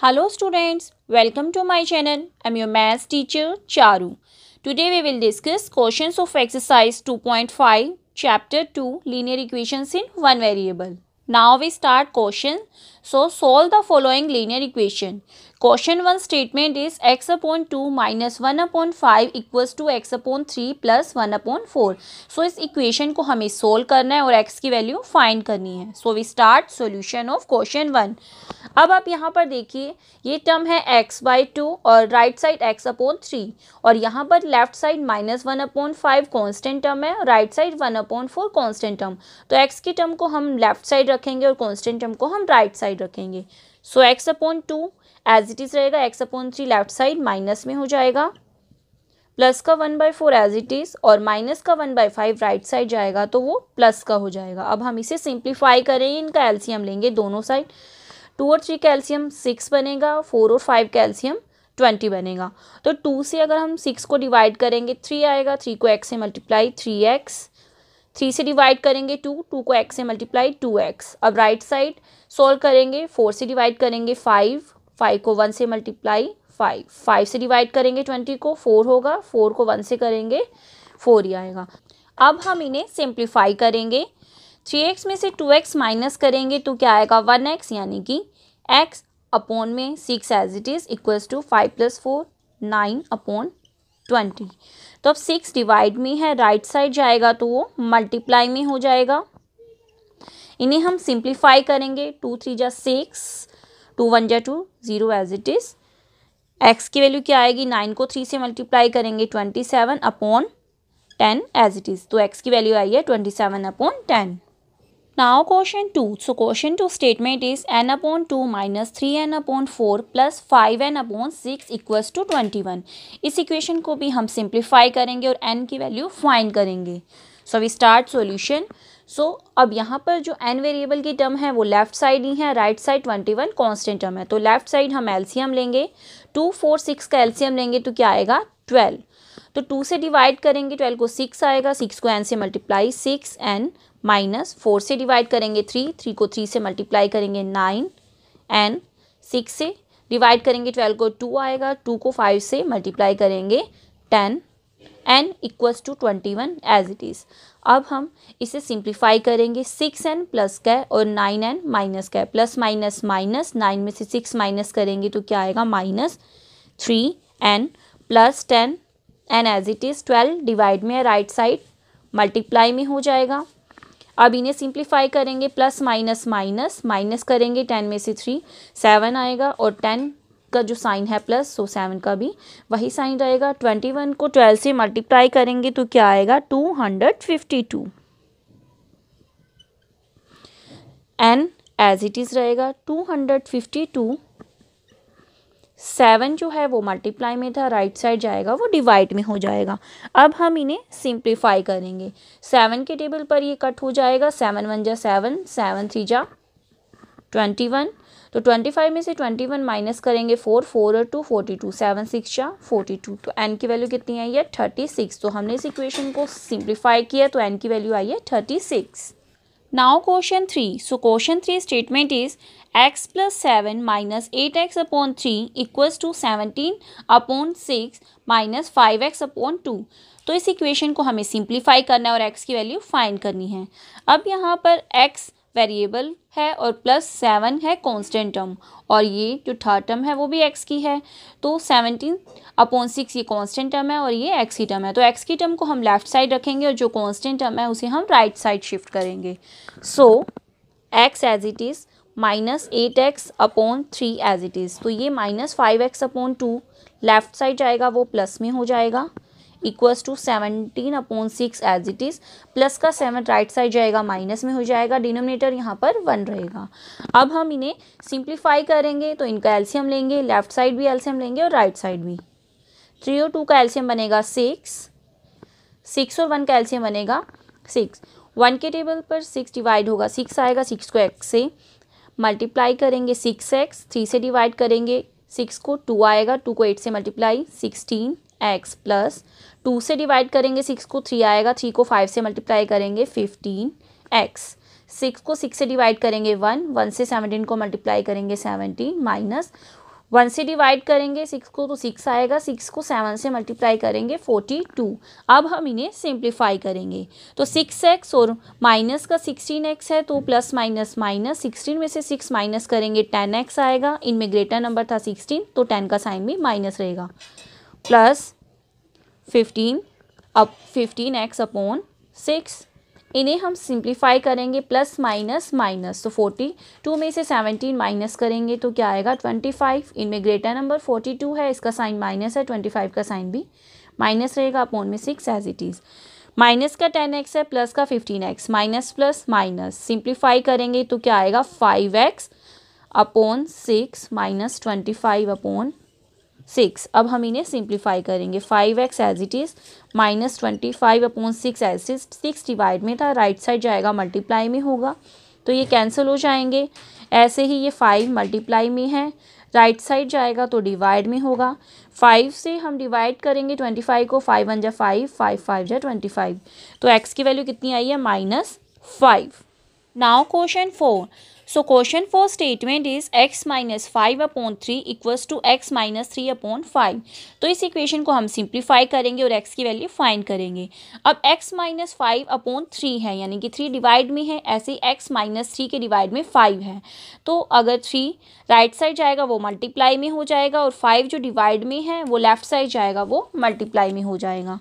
Hello students, welcome to my channel. I'm your maths teacher Charu. Today we will discuss questions of exercise 2.5 chapter 2 linear equations in one variable. Now we start question. So solve the following linear equation. Question one statement is x upon two minus one upon five equals to x upon three plus one upon four so इस equation को हमें solve करना है और x की value find करनी है so we start solution of question one अब आप यहाँ पर देखिए ये टर्म है एक्स बाई टू और right side x upon three और यहाँ पर left side minus one upon five constant term है और right side one upon four constant term तो एक्स की टर्म को हम लेफ्ट साइड रखेंगे और कॉन्स्टेंट टर्म को हम राइट साइड रखेंगे so x upon two as it is रहेगा x upon three left side minus में हो जाएगा प्लस का one by four as it is और माइनस का one by five right side जाएगा तो वो प्लस का हो जाएगा अब हम इसे सिंप्लीफाई करें इनका एल्सियम लेंगे दोनों साइड टू और थ्री कैल्शियम सिक्स बनेगा फोर और फाइव कैल्शियम ट्वेंटी बनेगा तो टू से अगर हम सिक्स को डिवाइड करेंगे थ्री आएगा थ्री को एक्स से मल्टीप्लाई थ्री एक्स थ्री से डिवाइड करेंगे टू टू को एक्स से मल्टीप्लाई टू एक्स अब राइट साइड सोल्व करेंगे फोर से डिवाइड करेंगे फाइव फाइव को वन से मल्टीप्लाई फाइव फाइव से डिवाइड करेंगे ट्वेंटी को फोर होगा फोर को वन से करेंगे फोर ही आएगा अब हम इन्हें सिंप्लीफाई करेंगे थ्री एक्स में से टू एक्स माइनस करेंगे तो क्या आएगा वन एक्स यानी कि एक्स अपॉन में six as it is equals to five plus four nine upon twenty तो अब सिक्स डिवाइड में है राइट right साइड जाएगा तो वो मल्टीप्लाई में हो जाएगा इन्हें हम सिंप्लीफाई करेंगे टू थ्री जा सिक्स टू वन जा two zero as it is x की वैल्यू क्या आएगी नाइन को थ्री से मल्टीप्लाई करेंगे twenty seven upon ten as it is तो एक्स की वैल्यू आई है twenty seven upon ten now question two so question two statement is n upon two minus three n upon four plus five n upon six equals to twenty one इस equation को भी हम simplify करेंगे और N की value find करेंगे so we start solution so so, अब यहाँ पर जो एन वेरिएबल की टर्म है वो लेफ्ट साइड ही है right side twenty one constant term है तो लेफ्ट साइड हम एल्सियम लेंगे टू फोर सिक्स का एल्सियम लेंगे तो क्या आएगा ट्वेल्व तो टू से डिवाइड करेंगे ट्वेल्व को सिक्स आएगा सिक्स को एन से multiply six n minus four से डिवाइड करेंगे थ्री थ्री को थ्री से मल्टीप्लाई करेंगे नाइन एन सिक्स से डिवाइड करेंगे ट्वेल्व को टू आएगा टू को फाइव से मल्टीप्लाई करेंगे ten n equals to twenty one as it is अब हम इसे सिंप्लीफाई करेंगे सिक्स एन प्लस का और नाइन एन माइनस का प्लस माइनस माइनस नाइन में से सिक्स माइनस करेंगे तो क्या आएगा minus three n plus ten n as it is twelve divide में राइट साइड मल्टीप्लाई में हो जाएगा अब इन्हें सिंप्लीफाई करेंगे प्लस माइनस माइनस माइनस करेंगे टेन में से थ्री सेवन आएगा और टेन का जो साइन है प्लस सो सेवन का भी वही साइन रहेगा ट्वेंटी वन को ट्वेल्व से मल्टीप्लाई करेंगे तो क्या आएगा two hundred fifty two n as it is रहेगा two hundred fifty two seven जो है वो मल्टीप्लाई में था राइट right साइड जाएगा वो डिवाइड में हो जाएगा अब हम इन्हें सिंप्लीफाई करेंगे सेवन के टेबल पर ये कट हो जाएगा सेवन वन जा सेवन सेवन थ्री जा ट्वेंटी वन तो ट्वेंटी फाइव में से ट्वेंटी वन माइनस करेंगे फोर फोर और two forty two seven six या फोर्टी टू तो एन की वैल्यू कितनी आई है थर्टी सिक्स तो हमने इस इक्वेशन को सिंप्लीफाई किया तो एन की वैल्यू आई है thirty six now question three so question three statement is x plus seven minus eight x upon three equals to seventeen upon six minus five x upon two तो इस equation को हमें simplify करना है और x की value find करनी है अब यहाँ पर एक्स वेरिएबल है और प्लस सेवन है कॉन्स्टेंट टर्म और ये जो थर्ड टर्म है वो भी एक्स की है तो सेवनटीन अपॉन सिक्स ये कॉन्स्टेंट टर्म है और ये एक्स की टर्म है तो एक्स की टर्म को हम लेफ्ट साइड रखेंगे और जो कॉन्स्टेंट टर्म है उसे हम राइट साइड शिफ्ट करेंगे so x as it is minus eight x upon three as it is तो ये minus five x upon two left side जाएगा वो प्लस में हो जाएगा equals to seventeen upon six as it is plus का seven right side जाएगा minus में हो जाएगा डिनोमिनेटर यहाँ पर वन रहेगा अब हम इन्हें सिंप्लीफाई करेंगे तो इनका एल्सियम लेंगे लेफ्ट साइड भी एल्सियम लेंगे और राइट साइड भी थ्री और टू का एल्सियम बनेगा सिक्स सिक्स और वन का एल्सियम बनेगा सिक्स वन के टेबल पर सिक्स डिवाइड होगा सिक्स आएगा सिक्स को एक्स से मल्टीप्लाई करेंगे सिक्स एक्स थ्री से डिवाइड करेंगे सिक्स को टू आएगा टू को एट से multiply sixteen x plus two से डिवाइड करेंगे सिक्स को थ्री आएगा थ्री को फाइव से मल्टीप्लाई करेंगे फिफ्टीन एक्स सिक्स को सिक्स से डिवाइड करेंगे वन वन से सेवनटीन को मल्टीप्लाई करेंगे सेवनटीन माइनस वन से डिवाइड करेंगे सिक्स को तो सिक्स आएगा सिक्स को सेवन से मल्टीप्लाई करेंगे फोर्टी टू अब हम इन्हें सिंप्लीफाई करेंगे तो सिक्स एक्स और माइनस का सिक्सटीन एक्स है तो प्लस माइनस माइनस सिक्सटीन में से सिक्स माइनस करेंगे टेन एक्स आएगा इनमें ग्रेटर नंबर था सिक्सटीन तो टेन का साइन भी माइनस रहेगा प्लस फिफ्टीन अब फिफ्टीन एक्स अपॉन सिक्स इन्हें हम सिंप्लीफाई करेंगे प्लस माइनस माइनस तो फोर्टी टू में से सेवनटीन माइनस करेंगे तो क्या आएगा ट्वेंटी फाइव इनमें ग्रेटर नंबर फोर्टी टू है इसका साइन माइनस है ट्वेंटी फाइव का साइन भी माइनस रहेगा अपॉन में six as it is minus का टेन एक्स है प्लस का fifteen x minus plus minus simplify करेंगे तो क्या आएगा five x upon six minus twenty five upon six अब हम इन्हें सिंप्लीफाई करेंगे five x as it is minus twenty five upon six as is six divide में था राइट साइड जाएगा मल्टीप्लाई में होगा तो ये कैंसिल हो जाएंगे ऐसे ही ये फाइव मल्टीप्लाई में है राइट साइड जाएगा तो डिवाइड में होगा फाइव से हम डिवाइड करेंगे ट्वेंटी फाइव को फाइव वन जा फाइव फाइव फाइव जा ट्वेंटी फाइव तो एक्स की वैल्यू कितनी आई है minus five now question four so question four statement is x minus five upon three equals to x minus three upon five तो इस equation को हम सिंप्लीफाई करेंगे और x की वैल्यू फाइन करेंगे अब x minus five upon three है यानी कि थ्री डिवाइड में है ऐसे ही एक्स माइनस थ्री के डिवाइड में फाइव है तो अगर थ्री राइट साइड जाएगा वो मल्टीप्लाई में हो जाएगा और फाइव जो डिवाइड में है वो लेफ्ट साइड जाएगा वो मल्टीप्लाई में हो जाएगा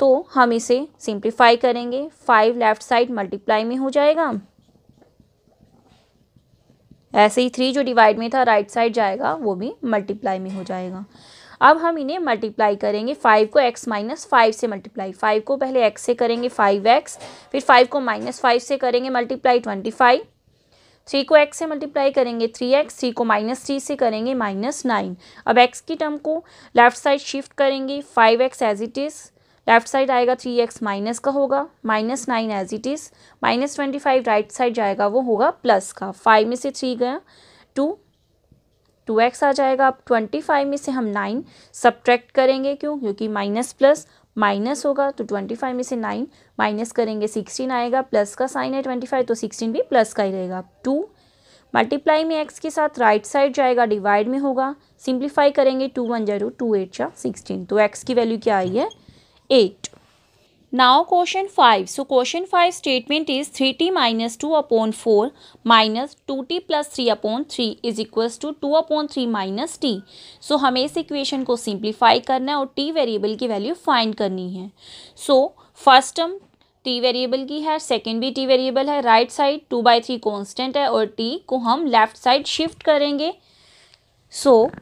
तो हम इसे सिंप्लीफाई करेंगे फाइव लेफ्ट साइड मल्टीप्लाई में हो जाएगा ऐसे ही थ्री जो डिवाइड में था राइट साइड जाएगा वो भी मल्टीप्लाई में हो जाएगा अब हम इन्हें मल्टीप्लाई करेंगे फाइव को एक्स माइनस फाइव से मल्टीप्लाई फाइव को पहले एक्स से करेंगे फाइव एक्स फिर फाइव को माइनस फाइव से करेंगे मल्टीप्लाई ट्वेंटी फाइव थ्री को एक्स से मल्टीप्लाई करेंगे थ्री एक्स थ्री को माइनस थ्री से करेंगे माइनस नाइन अब एक्स की टर्म को लेफ्ट साइड शिफ्ट करेंगे five x as it is left side आएगा थ्री एक्स माइनस का होगा minus nine as it is minus twenty five right side जाएगा वो होगा प्लस का फाइव में से थ्री गया टू टू एक्स आ जाएगा अब ट्वेंटी फाइव में से हम नाइन सब्ट्रैक्ट करेंगे क्यों क्योंकि माइनस प्लस माइनस होगा तो ट्वेंटी फाइव में से नाइन माइनस करेंगे सिक्सटीन आएगा प्लस का साइन है ट्वेंटी फाइव तो सिक्सटीन भी प्लस का ही रहेगा टू मल्टीप्लाई में एक्स के साथ राइट right साइड जाएगा डिवाइड में होगा सिंप्लीफाई करेंगे टू वन जरूर टू एट या सिक्सटीन तो एक्स की वैल्यू क्या आई है eight question five so question five statement is three t minus two 2 four minus two t plus three upon three is equals to two upon three minus t so हमें इस equation को simplify करना है और t variable की value find करनी है so first term t variable की है सेकेंड भी टी वेरिएबल है right side two by three constant है और टी को हम लेफ्ट साइड शिफ्ट करेंगे so so,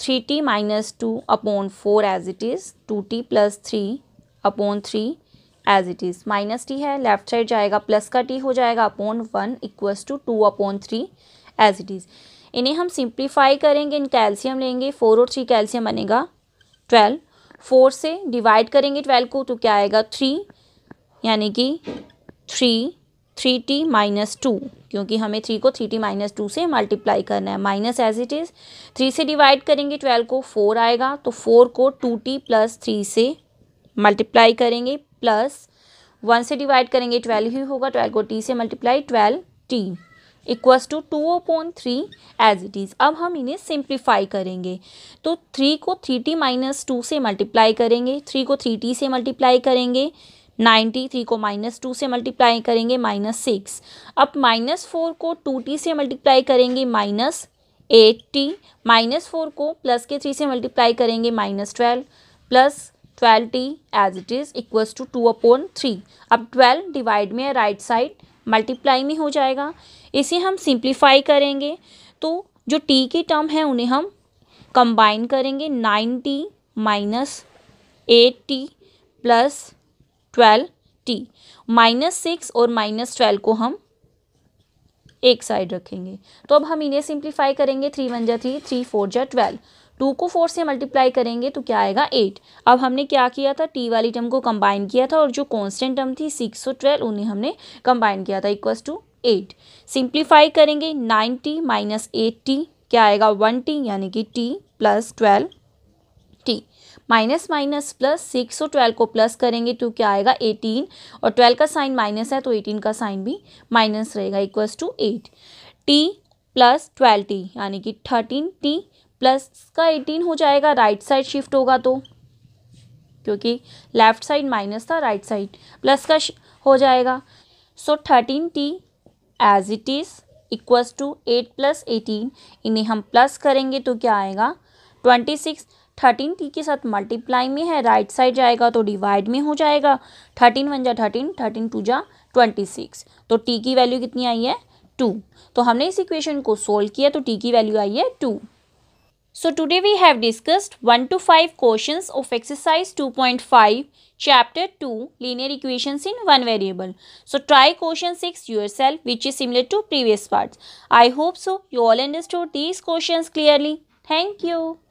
three t minus two upon four as it is two t plus three upon three as it is minus t है left side जाएगा plus का t हो जाएगा upon one equals to two upon three as it is इन्हें हम simplify करेंगे इन LCM लेंगे फोर और थ्री कैल्शियम बनेगा ट्वेल्व फोर से डिवाइड करेंगे ट्वेल्व को तो क्या आएगा थ्री यानी कि three three t minus two क्योंकि हमें थ्री को थ्री टी माइनस टू से मल्टीप्लाई करना है minus as it is three से डिवाइड करेंगे ट्वेल्व को फोर आएगा तो फोर को टू टी प्लस थ्री से मल्टीप्लाई करेंगे प्लस वन से डिवाइड करेंगे ट्वेल्व ही होगा ट्वेल्व को टी से multiply twelve t equals to two oh point three as it is अब हम इन्हें सिंप्लीफाई करेंगे तो थ्री को थ्री टी माइनस टू से मल्टीप्लाई करेंगे थ्री को थ्री टी से मल्टीप्लाई करेंगे नाइन्टी थ्री को माइनस टू से मल्टीप्लाई करेंगे माइनस सिक्स अब माइनस फोर को टू टी से मल्टीप्लाई करेंगे minus eight t minus four को प्लस के थ्री से मल्टीप्लाई करेंगे minus twelve plus twelve t as it is equals to two upon three अब ट्वेल्व डिवाइड में राइट साइड मल्टीप्लाई में हो जाएगा इसे हम सिंप्लीफाई करेंगे तो जो टी के टर्म है उन्हें हम कंबाइन करेंगे nine t minus eight t plus twelve t minus six और माइनस ट्वेल्व को हम एक साइड रखेंगे तो अब हम इन्हें सिंप्लीफाई करेंगे थ्री वन जै थ्री थ्री फोर जै ट्वेल्व टू को फोर से मल्टीप्लाई करेंगे तो क्या आएगा एट अब हमने क्या किया था टी वाली टर्म को कंबाइन किया था और जो कॉन्स्टेंट टर्म थी सिक्स और ट्वेल्व उन्हें हमने कंबाइन किया था इक्वस टू एट सिंप्लीफाई करेंगे nine t minus eight t क्या आएगा वन टी यानी कि t plus twelve t minus minus plus six और तो ट्वेल्व को प्लस करेंगे तो क्या आएगा एटीन और ट्वेल्व का साइन माइनस है तो एटीन का साइन भी माइनस रहेगा equals to eight t plus twelve t यानी कि थर्टीन टी प्लस का एटीन हो जाएगा राइट साइड शिफ्ट होगा तो क्योंकि लेफ्ट साइड माइनस था राइट साइड प्लस का हो जाएगा so thirteen t as it is equals to eight plus eighteen इन्हें हम प्लस करेंगे तो क्या आएगा ट्वेंटी सिक्स थर्टीन टी के साथ मल्टीप्लाई में है राइट साइड जाएगा तो डिवाइड में हो जाएगा थर्टीन वन जा थर्टीन थर्टीन टू जा ट्वेंटी सिक्स तो टी की वैल्यू कितनी आई है टू तो हमने इस इक्वेशन को सोल्व किया तो टी की वैल्यू आई है two so today we have discussed one two five question of exercise two point five chapter two linear equation in one variable so try question six yourself which is similar to previous part I hope so you all understood these question clearly thank you